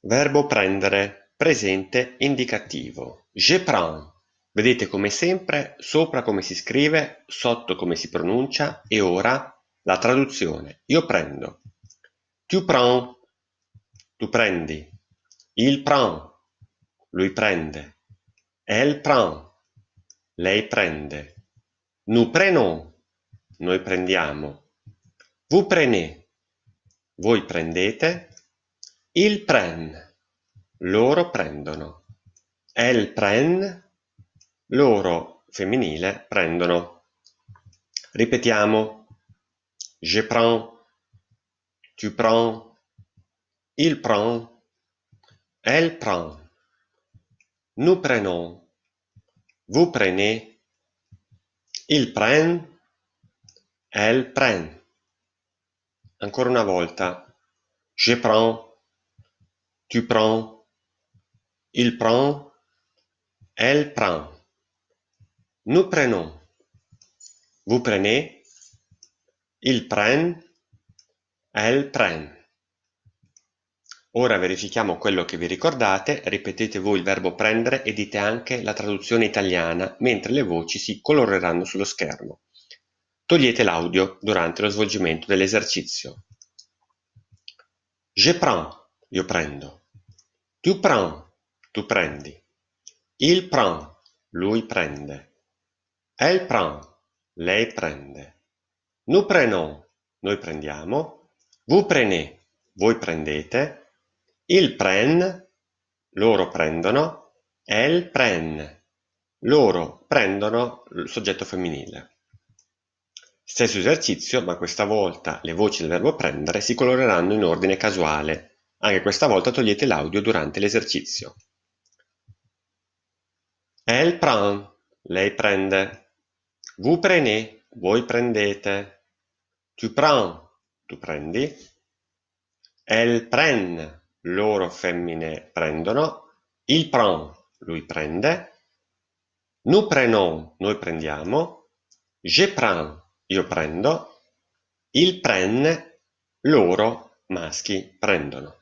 Verbo prendere, presente indicativo, je prends, vedete come sempre sopra come si scrive, sotto come si pronuncia e ora la traduzione, io prendo. Tu prends, tu prendi, il prend, lui prende, elle prend, lei prende, nous prenons, noi prendiamo, vous prenez, voi prendete, il pren, loro prendono; el pren, loro femminile prendono. Ripetiamo: je prends, tu prends, il prend, elle prend. Nous prenons, vous prenez, il prend, elle prend. Ancora una volta. Je prends, tu prends, il prend, elle prend, nous prenons, vous prenez, ils prennent, elles prennent. Ora verifichiamo quello che vi ricordate, ripetete voi il verbo prendere e dite anche la traduzione italiana mentre le voci si coloreranno sullo schermo. Togliete l'audio durante lo svolgimento dell'esercizio. Je prends. Io prendo. Tu prends. Tu prendi. Il prend. Lui prende. Elle prend. Lei prende. Nous prenons. Noi prendiamo. Vous prenez. Voi prendete. Il prend. Loro prendono. Elle prend. Loro prendono il soggetto femminile. Stesso esercizio, ma questa volta le voci del verbo prendere si coloreranno in ordine casuale, anche questa volta togliete l'audio durante l'esercizio. Elle prend, lei prende. Vous prenez, voi prendete. Tu prends, tu prendi. Elle prend, loro femmine prendono. Il prend, lui prende. Nous prenons, noi prendiamo. Je prends, io prendo. Il prenne, loro maschi prendono.